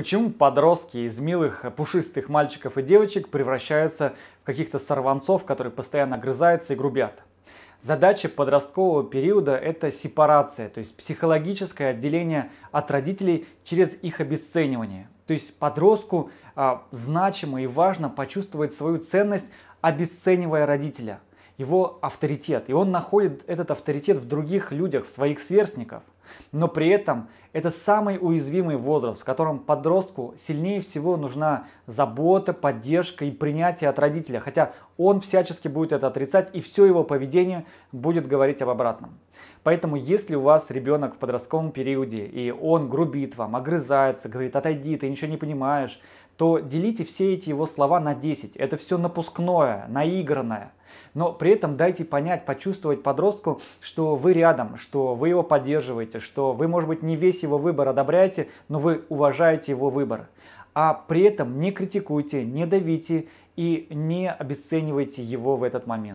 Почему подростки из милых пушистых мальчиков и девочек превращаются в каких-то сорванцов, которые постоянно грызаются и грубят? Задача подросткового периода – это сепарация, то есть психологическое отделение от родителей через их обесценивание. То есть подростку а, значимо и важно почувствовать свою ценность, обесценивая родителя, его авторитет. И он находит этот авторитет в других людях, в своих сверстниках. Но при этом это самый уязвимый возраст, в котором подростку сильнее всего нужна забота, поддержка и принятие от родителя, хотя он всячески будет это отрицать и все его поведение будет говорить об обратном. Поэтому если у вас ребенок в подростковом периоде и он грубит вам, огрызается, говорит «отойди, ты ничего не понимаешь», то делите все эти его слова на 10. Это все напускное, наигранное – но при этом дайте понять, почувствовать подростку, что вы рядом, что вы его поддерживаете, что вы, может быть, не весь его выбор одобряете, но вы уважаете его выбор. А при этом не критикуйте, не давите и не обесценивайте его в этот момент.